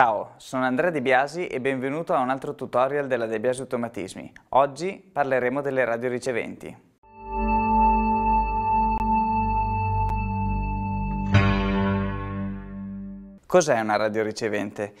Ciao, sono Andrea De Biasi e benvenuto a un altro tutorial della De Biasi Automatismi. Oggi parleremo delle radioriceventi. Cos'è una radioricevente?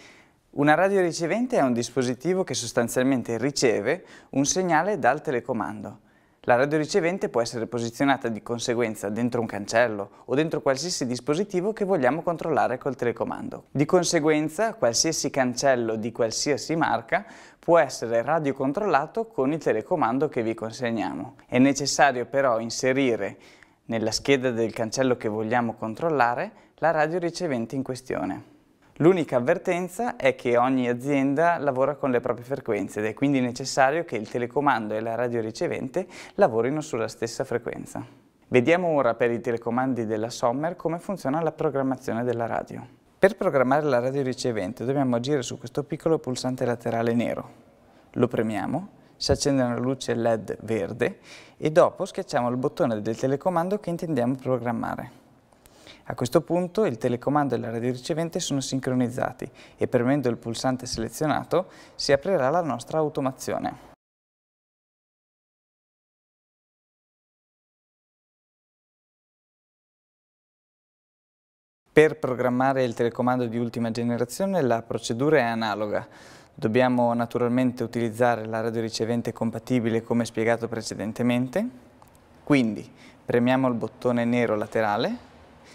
Una radioricevente è un dispositivo che sostanzialmente riceve un segnale dal telecomando. La radio ricevente può essere posizionata di conseguenza dentro un cancello o dentro qualsiasi dispositivo che vogliamo controllare col telecomando. Di conseguenza, qualsiasi cancello di qualsiasi marca può essere radiocontrollato con il telecomando che vi consegniamo. È necessario però inserire nella scheda del cancello che vogliamo controllare la radio ricevente in questione. L'unica avvertenza è che ogni azienda lavora con le proprie frequenze ed è quindi necessario che il telecomando e la radio ricevente lavorino sulla stessa frequenza. Vediamo ora per i telecomandi della Sommer come funziona la programmazione della radio. Per programmare la radio ricevente dobbiamo agire su questo piccolo pulsante laterale nero. Lo premiamo si accende una luce LED verde e dopo schiacciamo il bottone del telecomando che intendiamo programmare. A questo punto il telecomando e la radio ricevente sono sincronizzati e premendo il pulsante selezionato si aprirà la nostra automazione. Per programmare il telecomando di ultima generazione la procedura è analoga. Dobbiamo naturalmente utilizzare la radio ricevente compatibile come spiegato precedentemente. Quindi premiamo il bottone nero laterale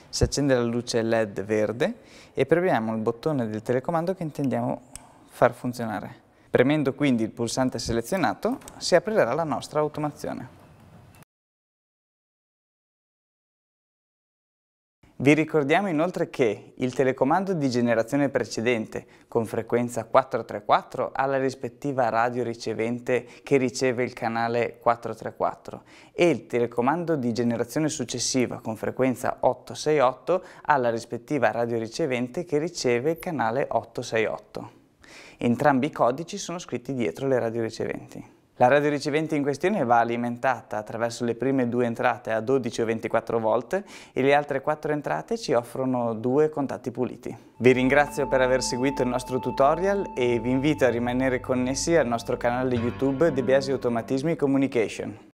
si accende la luce LED verde e premiamo il bottone del telecomando che intendiamo far funzionare. Premendo quindi il pulsante selezionato si aprirà la nostra automazione. Vi ricordiamo inoltre che il telecomando di generazione precedente, con frequenza 434, ha la rispettiva radio ricevente che riceve il canale 434 e il telecomando di generazione successiva, con frequenza 868, ha la rispettiva radio ricevente che riceve il canale 868. Entrambi i codici sono scritti dietro le radio riceventi. La radio ricevente in questione va alimentata attraverso le prime due entrate a 12 o 24 volt e le altre quattro entrate ci offrono due contatti puliti. Vi ringrazio per aver seguito il nostro tutorial e vi invito a rimanere connessi al nostro canale YouTube De Biasi Automatismi Communication.